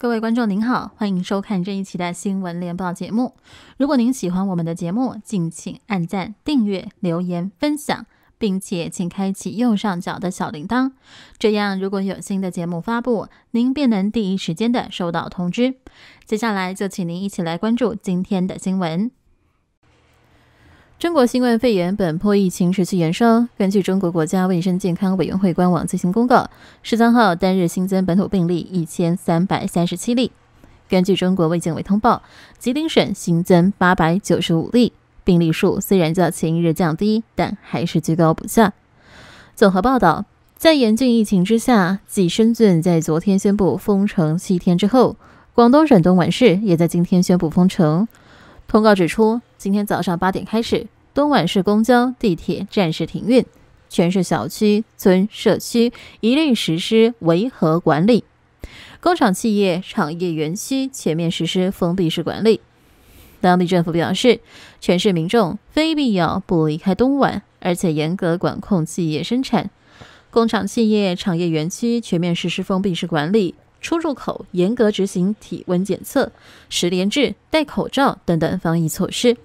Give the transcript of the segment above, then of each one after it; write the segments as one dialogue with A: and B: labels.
A: 各位观众您好，欢迎收看这一期的新闻联播节目。如果您喜欢我们的节目，敬请按赞、订阅、留言、分享，并且请开启右上角的小铃铛。这样，如果有新的节目发布，您便能第一时间的收到通知。接下来就请您一起来关注今天的新闻。中国新冠肺炎本波疫情持续延烧。根据中国国家卫生健康委员会官网最新公告，十三号单日新增本土病例一千三百三十七例。根据中国卫健委通报，吉林省新增八百九十五例病例数虽然较前一日降低，但还是居高不下。综合报道，在严峻疫情之下，继深圳在昨天宣布封城七天之后，广东省东莞市也在今天宣布封城。通告指出。今天早上八点开始，东莞市公交、地铁暂时停运，全市小区、村、社区一律实施维和管理，工厂、企业、产业园区全面实施封闭式管理。当地政府表示，全市民众非必要不离开东莞，而且严格管控企业生产，工厂、企业、产业园区全面实施封闭式管理，出入口严格执行体温检测、十连制、戴口罩等等防疫措施。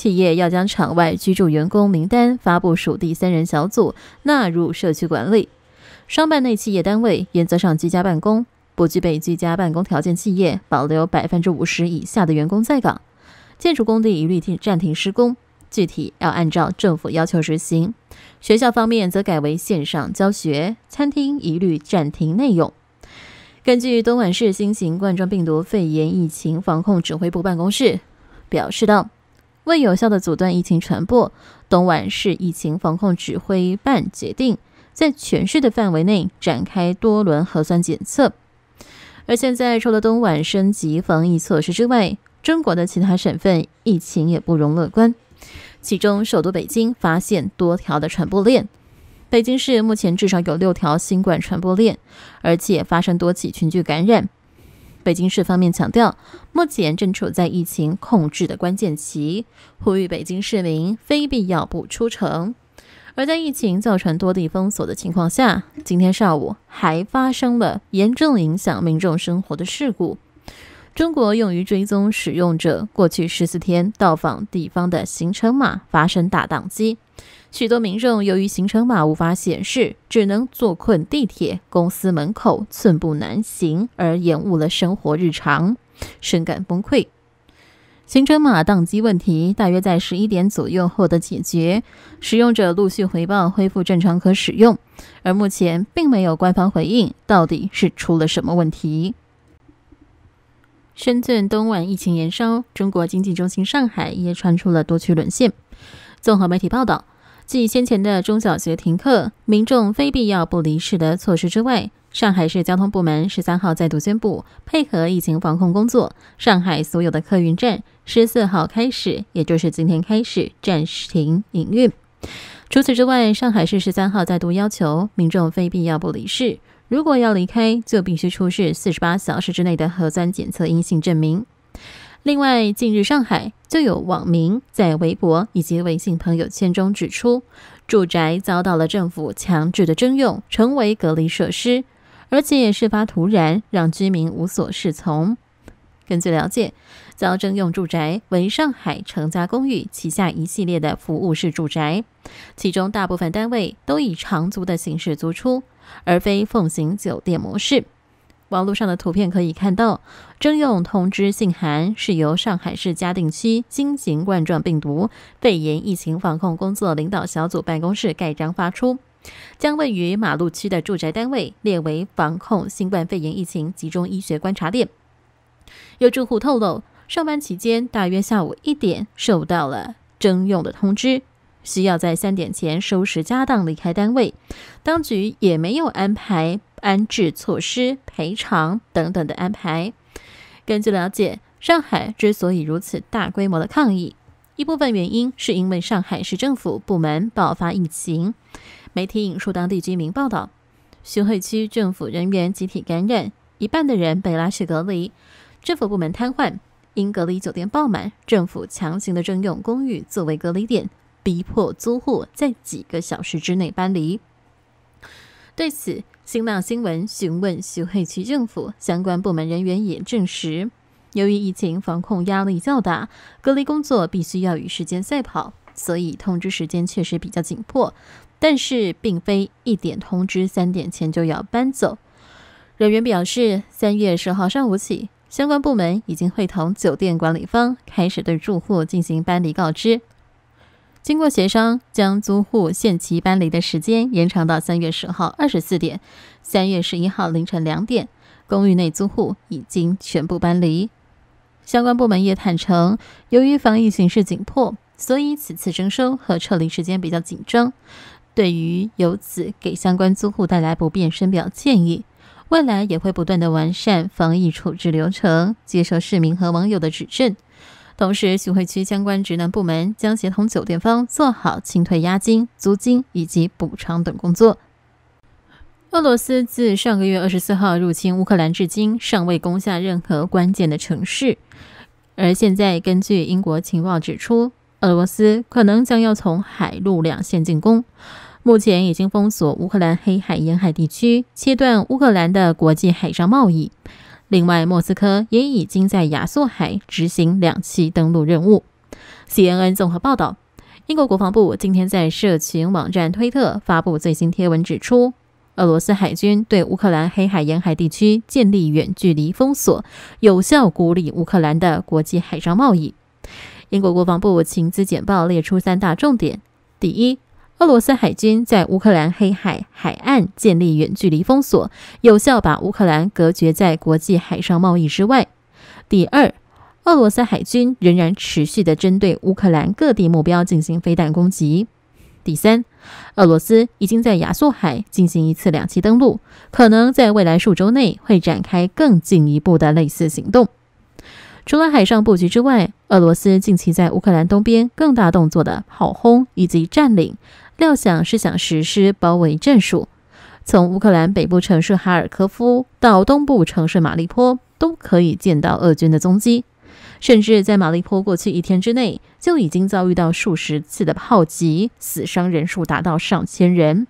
A: 企业要将场外居住员工名单发布属第三人小组纳入社区管理，双办内企业单位原则上居家办公，不具备居家办公条件企业保留百分之五十以下的员工在岗，建筑工地一律停暂停施工，具体要按照政府要求执行。学校方面则改为线上教学，餐厅一律暂停内用。根据东莞市新型冠状病毒肺炎疫情防控指挥部办公室表示道。为有效的阻断疫情传播，东莞市疫情防控指挥办决定在全市的范围内展开多轮核酸检测。而现在，除了东莞升级防疫措施之外，中国的其他省份疫情也不容乐观。其中，首都北京发现多条的传播链，北京市目前至少有六条新冠传播链，而且发生多起群聚感染。北京市方面强调，目前正处在疫情控制的关键期，呼吁北京市民非必要不出城。而在疫情造成多地封锁的情况下，今天上午还发生了严重影响民众生活的事故。中国用于追踪使用者过去十四天到访地方的行程码发生大宕机，许多民众由于行程码无法显示，只能坐困地铁公司门口寸步难行，而延误了生活日常，深感崩溃。行程码宕机问题大约在十一点左右获得解决，使用者陆续回报恢复正常可使用，而目前并没有官方回应，到底是出了什么问题？深圳东莞疫情延烧，中国经济中心上海也传出了多区沦陷。综合媒体报道，继先前的中小学停课、民众非必要不离市的措施之外，上海市交通部门十三号再度宣布，配合疫情防控工作，上海所有的客运站十四号开始，也就是今天开始暂停营运。除此之外，上海市十三号再度要求民众非必要不离市。如果要离开，就必须出示四十八小时之内的核酸检测阴性证明。另外，近日上海就有网民在微博以及微信朋友圈中指出，住宅遭到了政府强制的征用，成为隔离设施，而且事发突然，让居民无所适从。根据了解，遭征用住宅为上海成家公寓旗下一系列的服务式住宅，其中大部分单位都以长租的形式租出。而非奉行酒店模式。网络上的图片可以看到，征用通知信函是由上海市嘉定区新型冠状病毒肺炎疫情防控工作领导小组办公室盖章发出，将位于马路区的住宅单位列为防控新冠肺炎疫情集中医学观察点。有住户透露，上班期间大约下午一点收到了征用的通知。需要在三点前收拾家当离开单位，当局也没有安排安置措施、赔偿等等的安排。根据了解，上海之所以如此大规模的抗议，一部分原因是因为上海市政府部门爆发疫情。媒体引述当地居民报道，徐汇区政府人员集体感染，一半的人被拉去隔离，政府部门瘫痪，因隔离酒店爆满，政府强行的征用公寓作为隔离点。逼迫租户在几个小时之内搬离。对此，新浪新闻询问徐汇区政府相关部门人员，也证实，由于疫情防控压力较大，隔离工作必须要与时间赛跑，所以通知时间确实比较紧迫。但是，并非一点通知三点前就要搬走。人员表示，三月十号上午起，相关部门已经会同酒店管理方开始对住户进行搬离告知。经过协商，将租户限期搬离的时间延长到三月十号二十四点。三月十一号凌晨两点，公寓内租户已经全部搬离。相关部门也坦诚，由于防疫形势紧迫，所以此次征收和撤离时间比较紧张。对于由此给相关租户带来不便，深表歉意。未来也会不断的完善防疫处置流程，接受市民和网友的指正。同时，徐汇区相关职能部门将协同酒店方做好清退押金、租金以及补偿等工作。俄罗斯自上个月二十四号入侵乌克兰至今，尚未攻下任何关键的城市。而现在，根据英国情报指出，俄罗斯可能将要从海陆两线进攻。目前已经封锁乌克兰黑海沿海地区，切断乌克兰的国际海上贸易。另外，莫斯科也已经在亚速海执行两栖登陆任务。CNN 综合报道，英国国防部今天在社群网站推特发布最新贴文，指出俄罗斯海军对乌克兰黑海沿海地区建立远距离封锁，有效孤立乌克兰的国际海上贸易。英国国防部情资简报列出三大重点：第一。俄罗斯海军在乌克兰黑海海岸建立远距离封锁，有效把乌克兰隔绝在国际海上贸易之外。第二，俄罗斯海军仍然持续的针对乌克兰各地目标进行飞弹攻击。第三，俄罗斯已经在亚速海进行一次两栖登陆，可能在未来数周内会展开更进一步的类似行动。除了海上布局之外，俄罗斯近期在乌克兰东边更大动作的炮轰以及占领。料想是想实施包围战术，从乌克兰北部城市哈尔科夫到东部城市马利坡，都可以见到俄军的踪迹。甚至在马利坡过去一天之内，就已经遭遇到数十次的炮击，死伤人数达到上千人。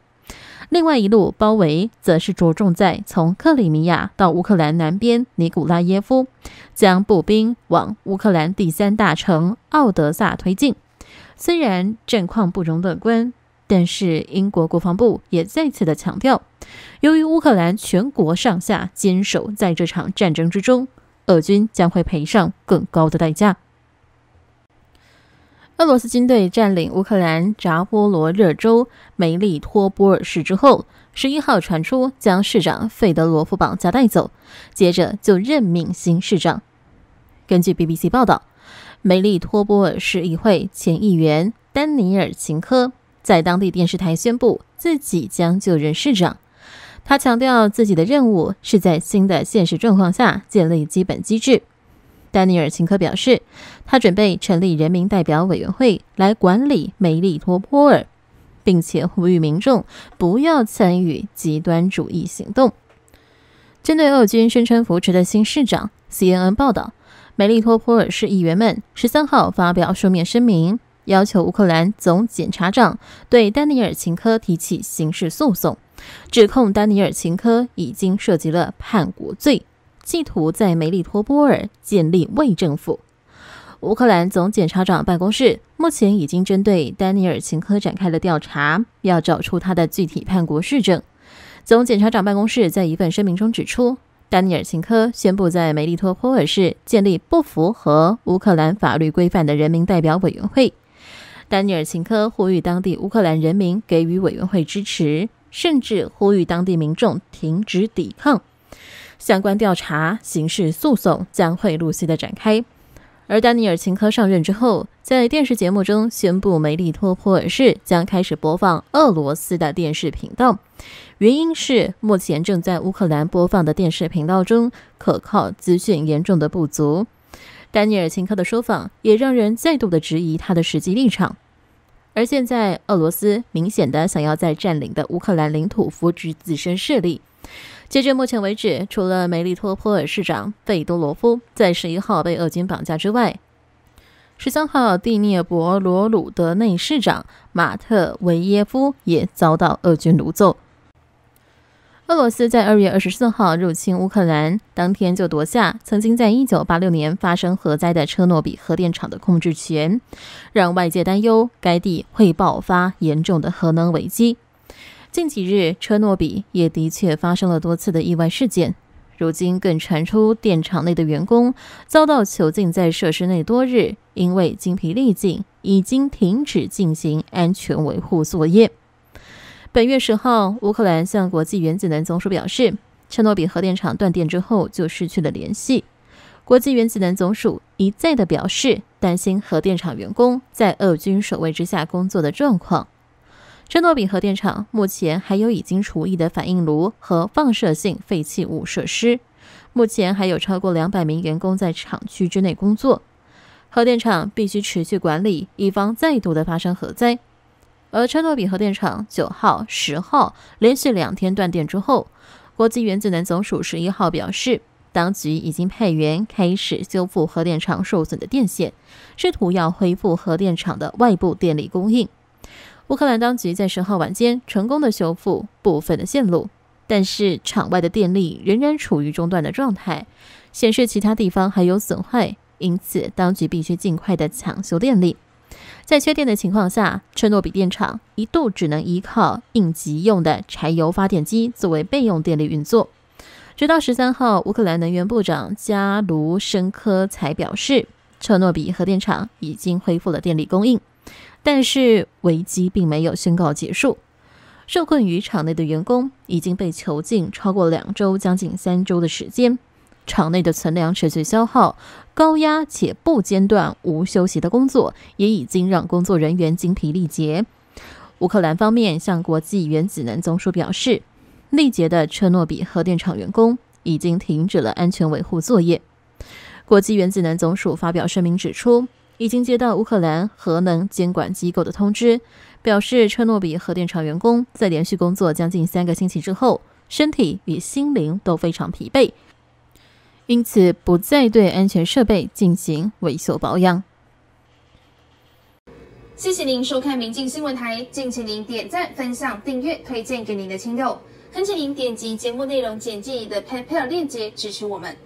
A: 另外一路包围则是着重在从克里米亚到乌克兰南边尼古拉耶夫，将步兵往乌克兰第三大城奥德萨推进。虽然战况不容乐观。但是英国国防部也再次的强调，由于乌克兰全国上下坚守在这场战争之中，俄军将会赔上更高的代价。俄罗斯军队占领乌克兰扎波罗热州梅利托波尔市之后，十一号传出将市长费德罗夫绑架带走，接着就任命新市长。根据 BBC 报道，梅利托波尔市议会前议员丹尼尔琴科。在当地电视台宣布自己将就任市长。他强调自己的任务是在新的现实状况下建立基本机制。丹尼尔琴科表示，他准备成立人民代表委员会来管理梅利托波尔，并且呼吁民众不要参与极端主义行动。针对俄军声称扶持的新市长，CNN 报道，梅利托波尔市议员们十三号发表书面声明。要求乌克兰总检察长对丹尼尔·琴科提起刑事诉讼，指控丹尼尔·琴科已经涉及了叛国罪，企图在梅利托波尔建立伪政府。乌克兰总检察长办公室目前已经针对丹尼尔·琴科展开了调查，要找出他的具体叛国事证。总检察长办公室在一份声明中指出，丹尼尔·琴科宣布在梅利托波尔市建立不符合乌克兰法律规范的人民代表委员会。丹尼尔琴科呼吁当地乌克兰人民给予委员会支持，甚至呼吁当地民众停止抵抗。相关调查、刑事诉讼将会陆续的展开。而丹尼尔琴科上任之后，在电视节目中宣布，梅利托波尔市将开始播放俄罗斯的电视频道，原因是目前正在乌克兰播放的电视频道中，可靠资讯严重的不足。丹尼尔琴科的说法也让人再度的质疑他的实际立场，而现在俄罗斯明显的想要在占领的乌克兰领土扶植自身势力。截至目前为止，除了梅利托波尔市长费多罗夫在十一号被俄军绑架之外，十三号蒂涅博罗鲁德内市长马特维耶夫也遭到俄军掳走。俄罗斯在二月二十四号入侵乌克兰当天就夺下曾经在一九八六年发生核灾的车诺比核电厂的控制权，让外界担忧该地会爆发严重的核能危机。近几日，车诺比也的确发生了多次的意外事件。如今更传出电厂内的员工遭到囚禁在设施内多日，因为精疲力尽，已经停止进行安全维护作业。本月十号，乌克兰向国际原子能总署表示，切诺比核电厂断电之后就失去了联系。国际原子能总署一再的表示，担心核电厂员工在俄军守卫之下工作的状况。切诺比核电厂目前还有已经除役的反应炉和放射性废弃物设施，目前还有超过两百名员工在厂区之内工作。核电厂必须持续管理，以防再度的发生核灾。而川诺比核电厂九号、十号连续两天断电之后，国际原子能总署十一号表示，当局已经派员开始修复核电厂受损的电线，试图要恢复核电厂的外部电力供应。乌克兰当局在十号晚间成功的修复部分的线路，但是场外的电力仍然处于中断的状态，显示其他地方还有损坏，因此当局必须尽快的抢修电力。在缺电的情况下，切诺比电厂一度只能依靠应急用的柴油发电机作为备用电力运作。直到十三号，乌克兰能源部长加卢申科才表示，切诺比核电厂已经恢复了电力供应。但是，危机并没有宣告结束。受困于厂内的员工已经被囚禁超过两周，将近三周的时间。场内的存粮持续消耗，高压且不间断、无休息的工作也已经让工作人员精疲力竭。乌克兰方面向国际原子能总署表示，力竭的车诺比核电厂员工已经停止了安全维护作业。国际原子能总署发表声明指出，已经接到乌克兰核能监管机构的通知，表示车诺比核电厂员工在连续工作将近三个星期之后，身体与心灵都非常疲惫。因此，不再对安全设备进行维修保养。谢谢您收看明镜新闻台，敬请您点赞、分享、订阅、推荐给您的亲友，恳请您点击节目内容简介里的 PayPal 链接支持我们。